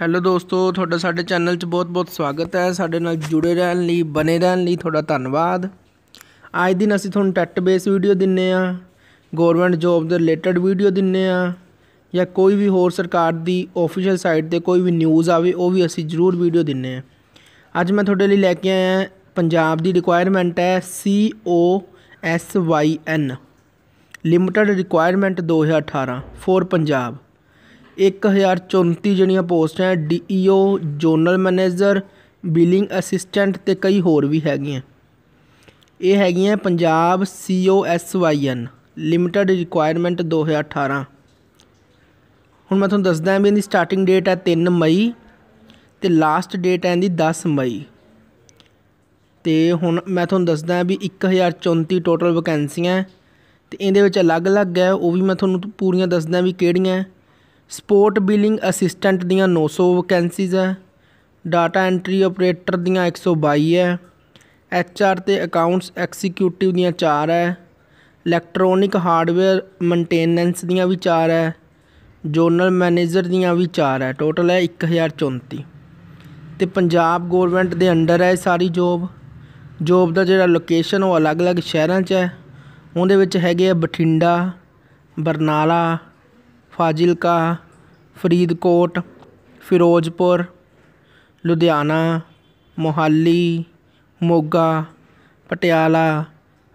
hello ਦੋਸਤੋ ਤੁਹਾਡਾ ਸਾਡੇ ਚੈਨਲ 'ਚ ਬਹੁਤ-ਬਹੁਤ ਸਵਾਗਤ ਹੈ ਸਾਡੇ ਨਾਲ ਜੁੜੇ ਰਹਿਣ ਲਈ ਬਨੇ ਰਹਿਣ ਲਈ ਤੁਹਾਡਾ ਧੰਨਵਾਦ ਅੱਜ ਦਿਨ ਅਸੀਂ ਤੁਹਾਨੂੰ ਟੈਟ ਬੇਸ ਵੀਡੀਓ ਦਿੰਨੇ ਆ ਗਵਰਨਮੈਂਟ ਜੌਬ ਦੇ ਰਿਲੇਟਡ ਵੀਡੀਓ ਦਿੰਨੇ ਆ ਜਾਂ ਕੋਈ ਵੀ ਹੋਰ ਸਰਕਾਰ ਦੀ ਆਫੀਸ਼ੀਅਲ ਸਾਈਟ ਤੇ ਕੋਈ ਵੀ ਨਿਊਜ਼ ਆਵੇ ਉਹ ਵੀ ਅਸੀਂ ਜ਼ਰੂਰ ਵੀਡੀਓ ਦਿੰਨੇ ਆ ਅੱਜ ਮੈਂ ਤੁਹਾਡੇ ਲਈ ਲੈ ਕੇ ਆਇਆ ਪੰਜਾਬ ਦੀ ਰਿਕੁਆਇਰਮੈਂਟ ਹੈ C O S Y N limited requirement 2018 for Punjab 1034 ਜਿਹੜੀਆਂ ਪੋਸਟਾਂ ਹੈ DEO zonal manager billing assistant ਤੇ ਕਈ ਹੋਰ ਵੀ ਹੈਗੀਆਂ ਇਹ ਹੈਗੀਆਂ ਪੰਜਾਬ ਸੀਓਐਸਵਾਈਐਨ ਲਿਮਟਿਡ ਰਿਕੁਆਇਰਮੈਂਟ 2018 ਹੁਣ ਮੈਂ ਤੁਹਾਨੂੰ ਦੱਸਦਾ ਵੀ ਇਹਦੀ ਸਟਾਰਟਿੰਗ ਡੇਟ ਹੈ 3 ਮਈ ਤੇ ਲਾਸਟ ਡੇਟ ਹੈ ਇਹਦੀ 10 ਮਈ ਤੇ ਹੁਣ ਮੈਂ ਤੁਹਾਨੂੰ ਦੱਸਦਾ ਵੀ 1034 ਟੋਟਲ ਵੈਕੈਂਸੀਆਂ ਤੇ ਇਹਦੇ ਵਿੱਚ ਅਲੱਗ-ਅਲੱਗ ਹੈ ਉਹ ਵੀ ਮੈਂ ਤੁਹਾਨੂੰ ਪੂਰੀਆਂ ਦੱਸਦਾ ਵੀ ਕਿਹੜੀਆਂ ਹੈ ਸਪੋਰਟ ਬਿਲਿੰਗ ਅਸਿਸਟੈਂਟ ਦੀਆਂ 900 ਵੈਕੈਂਸੀਜ਼ ਹੈ ਡਾਟਾ ਐਂਟਰੀ ਆਪਰੇਟਰ ਦੀਆਂ 122 ਹੈ ਐਚ ਆਰ ਤੇ ਅਕਾਊਂਟਸ ਐਗਜ਼ੀਕਿਊਟਿਵ ਦੀਆਂ 4 ਹੈ ਇਲੈਕਟ੍ਰੋਨਿਕ ਹਾਰਡਵੇਅਰ ਮੇਨਟੇਨੈਂਸ ਦੀਆਂ ਵੀ 4 ਹੈ ਜੋਨਲ ਮੈਨੇਜਰ ਦੀਆਂ ਵੀ 4 ਹੈ ਟੋਟਲ ਹੈ 1034 ਤੇ ਪੰਜਾਬ ਗਵਰਨਮੈਂਟ ਦੇ ਅੰਡਰ ਹੈ ਸਾਰੀ ਜੋਬ ਜੋਬ ਦਾ ਜਿਹੜਾ ਲੋਕੇਸ਼ਨ ਉਹ ਅਲੱਗ-ਅਲੱਗ ਸ਼ਹਿਰਾਂ 'ਚ ਹੈ ਉਹਦੇ ਵਿੱਚ ਹੈਗੇ ਆ ਬਠਿੰਡਾ ਬਰਨਾਲਾ ਫਾਜ਼ਿਲਕਾ ਫਰੀਦਕੋਟ ਫਿਰੋਜ਼ਪੁਰ ਲੁਧਿਆਣਾ ਮੋਹਾਲੀ ਮੋਗਾ ਪਟਿਆਲਾ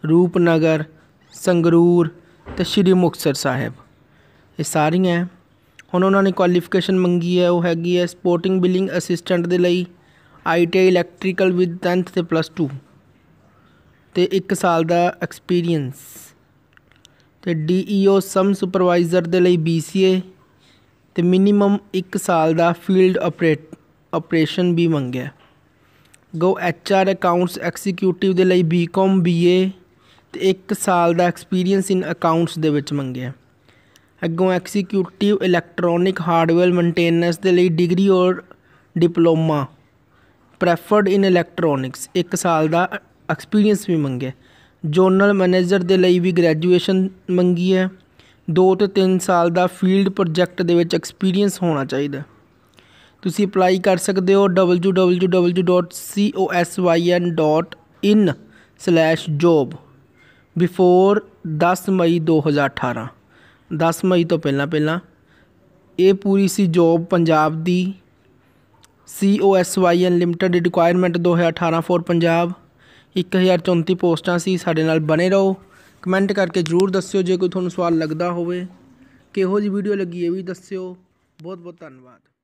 ਰੂਪਨਗਰ ਸੰਗਰੂਰ ਤੇ ਸ਼੍ਰੀ ਮੁਕਤਸਰ ਸਾਹਿਬ ਇਹ ਸਾਰੀਆਂ ਹੁਣ ਉਹਨਾਂ ਨੇ ਕੁਆਲੀਫਿਕੇਸ਼ਨ ਮੰਗੀ ਹੈ ਉਹ ਹੈਗੀ ਹੈ ਸਪੋਰਟਿੰਗ ਬਿਲਿੰਗ ਅਸਿਸਟੈਂਟ ਦੇ ਲਈ ਆਈਟੀਆਈ ਇਲੈਕਟ੍ਰੀਕਲ ਵਿਦ 10th ਤੇ ਪਲੱਸ 2 ਤੇ 1 ਸਾਲ ਦਾ ਐਕਸਪੀਰੀਅੰਸ ਤੇ ਡੀਈਓ ਸਮ ਸੁਪਰਵਾਈਜ਼ਰ ਦੇ ਲਈ ਬੀਸੀਏ ਤੇ ਮਿਨੀਮਮ 1 ਸਾਲ ਦਾ ਫੀਲਡ ਆਪਰੇਟ ਆਪਰੇਸ਼ਨ ਵੀ ਮੰਗਿਆ ਗੋ ਐਚਆਰ ਅਕਾਊਂਟਸ ਐਗਜ਼ੀਕਿਊਟਿਵ ਦੇ ਲਈ ਬੀਕਾਮ ਬੀਏ ਤੇ 1 ਸਾਲ ਦਾ ਐਕਸਪੀਰੀਅੰਸ ਇਨ ਅਕਾਊਂਟਸ ਦੇ ਵਿੱਚ ਮੰਗਿਆ ਅੱਗੋਂ ਐਗਜ਼ੀਕਿਊਟਿਵ ਇਲੈਕਟ੍ਰੋਨਿਕ ਹਾਰਡਵੇਅਰ ਮੇਨਟੇਨੈਂਸ ਦੇ ਲਈ ਡਿਗਰੀ ਔਰ ਡਿਪਲੋਮਾ ਪ੍ਰੈਫਰਡ ਇਨ ਇਲੈਕਟ੍ਰੋਨਿਕਸ 1 ਸਾਲ ਦਾ ਐਕਸਪੀਰੀਅੰਸ ਵੀ ਮੰਗਿਆ ਜ਼ੋਨਲ ਮੈਨੇਜਰ ਦੇ ਲਈ ਵੀ ਗ੍ਰੈਜੂਏਸ਼ਨ ਮੰਗੀ ਹੈ 2 ਤੋਂ 3 ਸਾਲ ਦਾ ਫੀਲਡ ਪ੍ਰੋਜੈਕਟ ਦੇ ਵਿੱਚ ਐਕਸਪੀਰੀਅੰਸ ਹੋਣਾ ਚਾਹੀਦਾ ਤੁਸੀਂ ਅਪਲਾਈ ਕਰ ਸਕਦੇ ਹੋ www.cosyn.in/job ਬਿਫੋਰ 10 ਮਈ 2018 10 ਮਈ ਤੋਂ ਪਹਿਲਾਂ ਪਹਿਲਾਂ ਇਹ ਪੂਰੀ ਸੀ ਜੋਬ ਪੰਜਾਬ ਦੀ COSYN limited requirement 2018 for Punjab 1034 ਪੋਸਟਾਂ ਸੀ ਸਾਡੇ ਨਾਲ ਬਣੇ ਰਹੋ ਕਮੈਂਟ ਕਰਕੇ ਜਰੂਰ ਦੱਸਿਓ ਜੇ ਕੋਈ ਤੁਹਾਨੂੰ ਸਵਾਲ ਲੱਗਦਾ ਹੋਵੇ ਕਿਹੋ ਜੀ ਵੀਡੀਓ ਲੱਗੀ ਇਹ ਵੀ ਦੱਸਿਓ ਬਹੁਤ ਬਹੁਤ ਧੰਨਵਾਦ